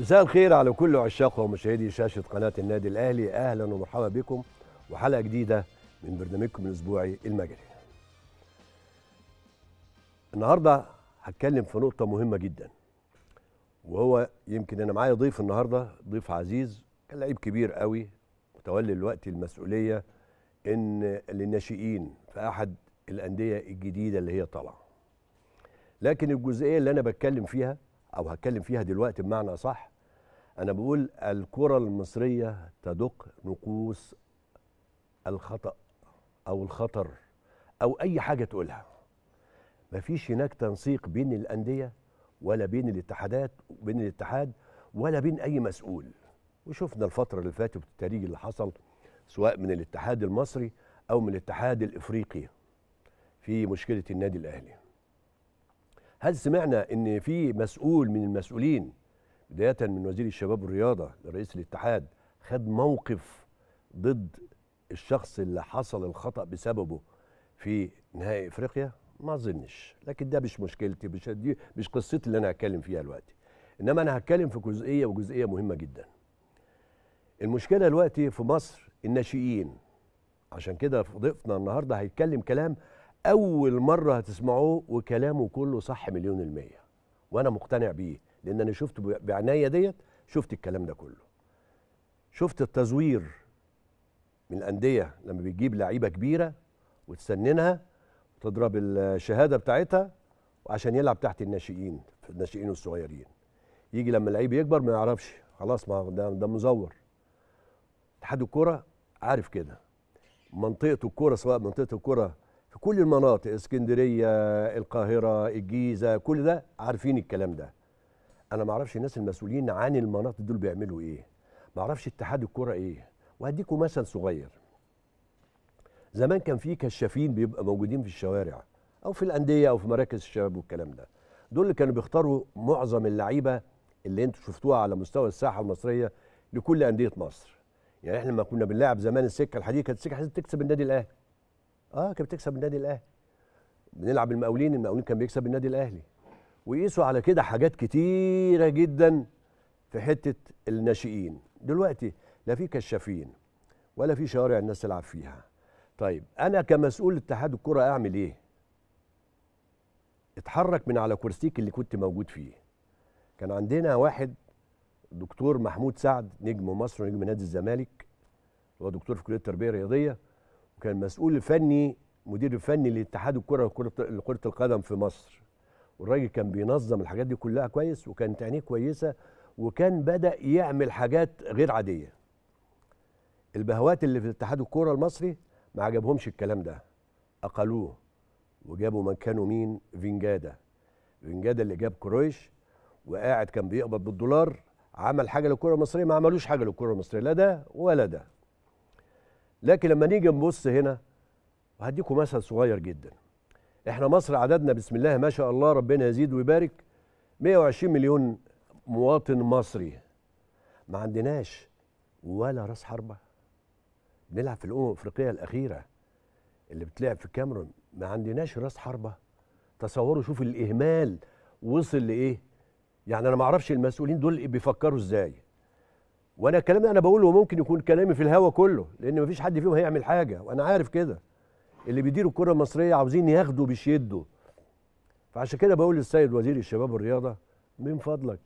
مساء الخير على كل عشاق ومشاهدي شاشة قناة النادي الأهلي أهلا ومرحبا بكم وحلقة جديدة من برنامجكم الأسبوعي المجري النهاردة هتكلم في نقطة مهمة جدا وهو يمكن أنا معايا ضيف النهاردة ضيف عزيز كان لعيب كبير قوي متولي الوقت المسؤولية إن للناشئين في أحد الأندية الجديدة اللي هي طالعة لكن الجزئية اللي أنا بتكلم فيها او هتكلم فيها دلوقتي بمعنى صح انا بقول الكره المصريه تدق نقوص الخطا او الخطر او اي حاجه تقولها مفيش هناك تنسيق بين الانديه ولا بين الاتحادات وبين الاتحاد ولا بين اي مسؤول وشفنا الفتره اللي فاتت التاريخ اللي حصل سواء من الاتحاد المصري او من الاتحاد الافريقي في مشكله النادي الاهلي هل سمعنا ان في مسؤول من المسؤولين بدايه من وزير الشباب والرياضه لرئيس الاتحاد خد موقف ضد الشخص اللي حصل الخطا بسببه في نهائي افريقيا ما اظنش لكن ده مش مشكلتي مش دي مش قصتي اللي انا هتكلم فيها دلوقتي انما انا هتكلم في جزئيه وجزئيه مهمه جدا المشكله دلوقتي في مصر الناشئين عشان كده ضيفنا النهارده هيتكلم كلام اول مره هتسمعوه وكلامه كله صح مليون الميه وانا مقتنع بيه لان انا شفت بعناية ديت شفت الكلام ده كله شفت التزوير من الانديه لما بتجيب لعيبه كبيره وتسننها وتضرب الشهاده بتاعتها وعشان يلعب تحت الناشئين الناشئين والصغيرين يجي لما اللعيب يكبر ما يعرفش خلاص ما ده, ده مزور اتحاد الكره عارف كده منطقه الكره سواء منطقه الكره في كل المناطق اسكندريه القاهره الجيزه كل ده عارفين الكلام ده انا ما اعرفش الناس المسؤولين عن المناطق دول بيعملوا ايه ما اعرفش اتحاد الكره ايه وهديكم مثل صغير زمان كان في كشافين بيبقى موجودين في الشوارع او في الانديه او في مراكز الشباب والكلام ده دول اللي كانوا بيختاروا معظم اللعيبه اللي انتوا شفتوها على مستوى الساحه المصريه لكل انديه مصر يعني احنا لما كنا بنلعب زمان السكه الحديد كانت السكه الحديد تكسب النادي الاهلي اه كانت بتكسب النادي الاهلي بنلعب المقاولين المقاولين كان بيكسب النادي الاهلي ويقيسوا على كده حاجات كتيره جدا في حته الناشئين دلوقتي لا في كشافين ولا في شوارع الناس تلعب فيها طيب انا كمسؤول اتحاد الكره اعمل ايه اتحرك من على كرسيك اللي كنت موجود فيه كان عندنا واحد دكتور محمود سعد نجم مصر ونجم نادي الزمالك هو دكتور في كليه التربيه الرياضيه وكان مسؤول الفني مدير الفني لاتحاد الكره لكره القدم في مصر والراجل كان بينظم الحاجات دي كلها كويس وكانت عينيه كويسه وكان بدا يعمل حاجات غير عاديه البهوات اللي في اتحاد الكره المصري ما عجبهمش الكلام ده اقلوه وجابوا من كانوا مين فينجادا فينجادا اللي جاب كرويش وقاعد كان بيقبض بالدولار عمل حاجه للكره المصريه ما عملوش حاجه للكره المصريه لا ده ولا ده لكن لما نيجي نبص هنا وهديكم مثل صغير جدا احنا مصر عددنا بسم الله ما شاء الله ربنا يزيد ويبارك 120 مليون مواطن مصري ما عندناش ولا راس حربه بنلعب في الامم الافريقيه الاخيره اللي بتلعب في الكاميرون ما عندناش راس حربه تصوروا شوف الاهمال وصل لايه يعني انا ما اعرفش المسؤولين دول بيفكروا ازاي وانا الكلام ده انا بقوله وممكن يكون كلامي في الهوا كله لان مفيش حد فيهم هيعمل حاجه وانا عارف كده اللي بيديروا الكره المصريه عاوزين ياخدوا بشيده فعشان كده بقول للسيد وزير الشباب والرياضه من فضلك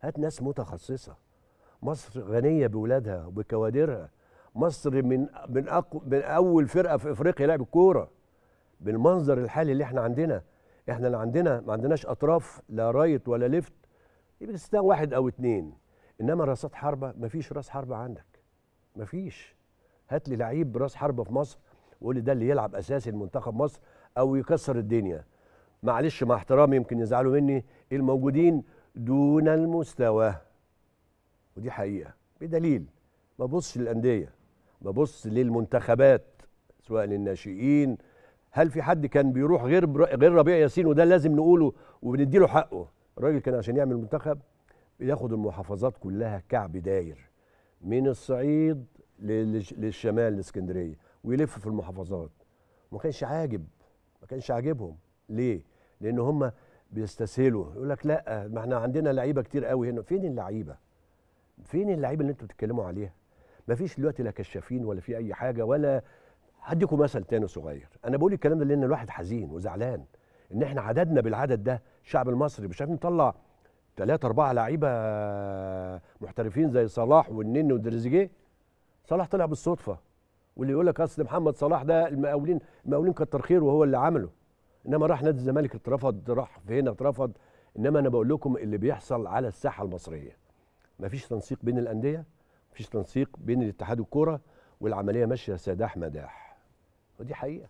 هات ناس متخصصه مصر غنيه بولادها وبكوادرها مصر من من أقو من اول فرقه في افريقيا لعب الكوره بالمنظر الحالي اللي احنا عندنا احنا اللي عندنا ما عندناش اطراف لا رايت ولا ليفت يبقى واحد او اتنين انما راسات حربه مفيش راس حربه عندك مفيش هات لي لعيب راس حربه في مصر وقول لي ده اللي يلعب اساسي لمنتخب مصر او يكسر الدنيا معلش مع احترامي يمكن يزعلوا مني الموجودين دون المستوى ودي حقيقه بدليل ما بصش للانديه ما للمنتخبات سواء للناشئين هل في حد كان بيروح غير غير ربيع ياسين وده لازم نقوله وبنديله حقه الراجل كان عشان يعمل منتخب بياخد المحافظات كلها كعب داير من الصعيد للشمال الاسكندريه ويلف في المحافظات ما كانش عاجب ما كانش عاجبهم ليه لان هم بيستسهلوا يقول لك لا ما احنا عندنا لعيبه كتير قوي هنا فين اللعيبه فين اللعيبه اللي انتوا بتتكلموا عليها ما فيش دلوقتي لا كشافين ولا في اي حاجه ولا هديكم مثل تاني صغير انا بقول الكلام ده لان الواحد حزين وزعلان ان احنا عددنا بالعدد ده الشعب المصري مش عارف نطلع ثلاثة أربعة لعيبة محترفين زي صلاح والنني ودريزيجيه صلاح طلع بالصدفة واللي يقول لك أصل محمد صلاح ده المقاولين المقاولين كتر خير وهو اللي عمله إنما راح نادي الزمالك اترفض راح في هنا اترفض إنما أنا بقول لكم اللي بيحصل على الساحة المصرية مفيش تنسيق بين الأندية مفيش تنسيق بين الاتحاد الكورة والعملية ماشية سداح مداح ودي حقيقة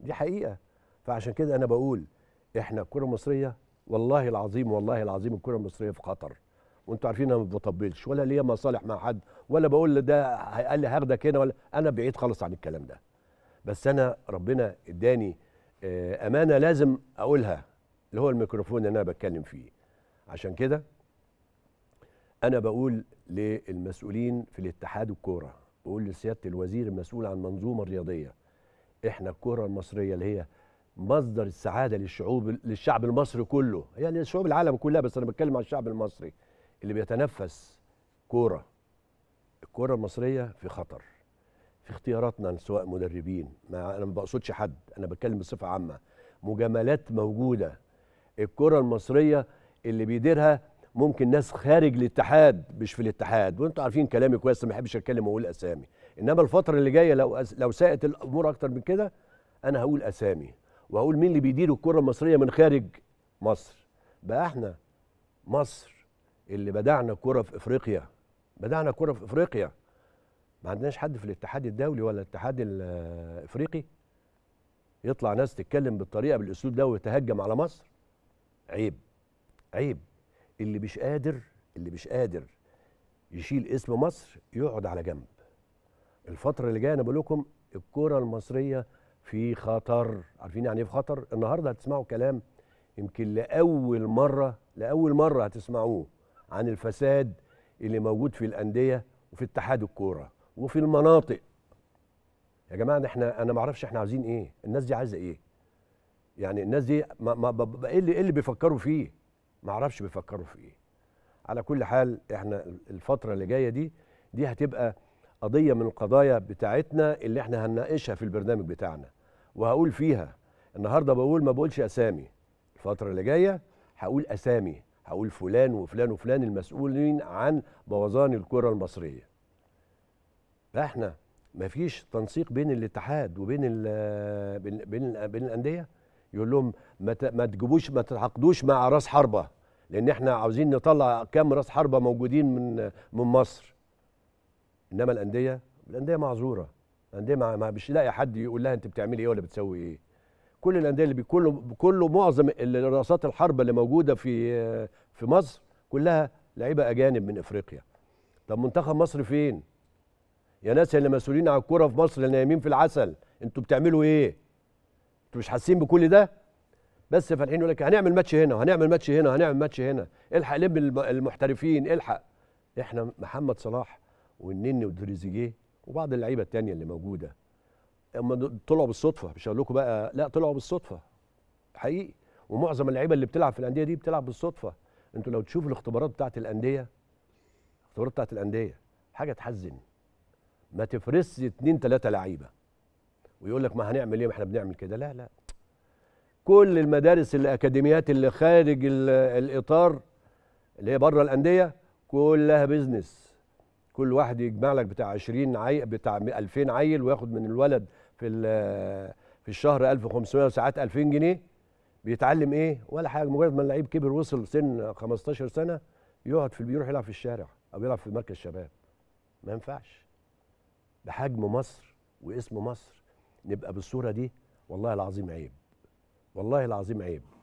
دي حقيقة فعشان كده أنا بقول إحنا الكرة المصرية والله العظيم والله العظيم الكره المصريه في خطر وانتوا عارفين انا ما بطبلش ولا ليا مصالح مع حد ولا بقول ده قال لي هاخدك هنا ولا انا بعيد خالص عن الكلام ده بس انا ربنا اداني آه، امانه لازم اقولها اللي هو الميكروفون اللي انا بتكلم فيه عشان كده انا بقول للمسؤولين في الاتحاد الكوره بقول لسياده الوزير المسؤول عن المنظومه الرياضيه احنا الكوره المصريه اللي هي مصدر السعاده للشعوب للشعب المصري كله يعني شعوب العالم كلها بس انا بتكلم عن الشعب المصري اللي بيتنفس كوره الكوره المصريه في خطر في اختياراتنا سواء مدربين ما انا ما بقصدش حد انا بتكلم بصفه عامه مجاملات موجوده الكره المصريه اللي بيديرها ممكن ناس خارج الاتحاد مش في الاتحاد وانتوا عارفين كلامي كويس ما بحبش اتكلم واقول اسامي انما الفتره اللي جايه لو أس... لو ساءت الامور اكتر من كده انا هقول اسامي واقول مين اللي بيدير الكره المصريه من خارج مصر بقى احنا مصر اللي بدعنا كره في افريقيا بدعنا كره في افريقيا ما عندناش حد في الاتحاد الدولي ولا الاتحاد الافريقي يطلع ناس تتكلم بالطريقه بالاسلوب ده ويتهجم على مصر عيب عيب اللي مش قادر اللي مش قادر يشيل اسم مصر يقعد على جنب الفتره اللي جايه انا بقول لكم الكره المصريه في خطر عارفين يعني ايه في خطر النهارده هتسمعوا كلام يمكن لاول مره لاول مره هتسمعوه عن الفساد اللي موجود في الانديه وفي اتحاد الكوره وفي المناطق يا جماعه احنا انا ما اعرفش احنا عايزين ايه الناس دي عايزه ايه يعني الناس دي ما ما ايه اللي ايه اللي بيفكروا فيه ما اعرفش بيفكروا في ايه على كل حال احنا الفتره اللي جايه دي دي هتبقى قضية من القضايا بتاعتنا اللي احنا هنناقشها في البرنامج بتاعنا وهقول فيها النهاردة بقول ما بقولش أسامي الفترة اللي جاية هقول أسامي هقول فلان وفلان وفلان المسؤولين عن بوظان الكرة المصرية فاحنا ما فيش تنسيق بين الاتحاد وبين الـ بين, بين, بين الأندية يقول لهم ما ما تجيبوش ما تتعاقدوش مع راس حربه لان احنا عاوزين نطلع كام راس حربه موجودين من من مصر انما الانديه الانديه معذوره الانديه ما, مش لاقي حد يقول لها انت بتعملي ايه ولا بتسوي ايه كل الانديه اللي كله كله معظم رأسات الحرب اللي موجوده في في مصر كلها لعيبه اجانب من افريقيا طب منتخب مصر فين يا ناس اللي مسؤولين على الكوره في مصر اللي نايمين في العسل انتوا بتعملوا ايه انتوا مش حاسين بكل ده بس فالحين يقول لك هنعمل ماتش هنا وهنعمل ماتش هنا وهنعمل ماتش هنا الحق لم المحترفين الحق احنا محمد صلاح والنني وتريزيجيه وبعض اللعيبه الثانيه اللي موجوده اما طلعوا بالصدفه مش هقول لكم بقى لا طلعوا بالصدفه حقيقي ومعظم اللعيبه اللي بتلعب في الانديه دي بتلعب بالصدفه انتوا لو تشوفوا الاختبارات بتاعه الانديه الاختبارات بتاعه الانديه حاجه تحزن ما تفرسش اتنين تلاته لعيبه ويقول لك ما هنعمل ايه ما احنا بنعمل كده لا لا كل المدارس الاكاديميات اللي خارج الاطار اللي هي بره الانديه كلها بيزنس كل واحد يجمع لك بتاع 20 عيل بتاع 2000 عيل وياخد من الولد في في الشهر 1500 وساعات 2000 جنيه بيتعلم ايه ولا حاجه مجرد ما اللعيب كبر وصل سن 15 سنه يقعد في بيروح يلعب في الشارع او يلعب في مركز شباب ما ينفعش بحجم مصر واسم مصر نبقى بالصوره دي والله العظيم عيب والله العظيم عيب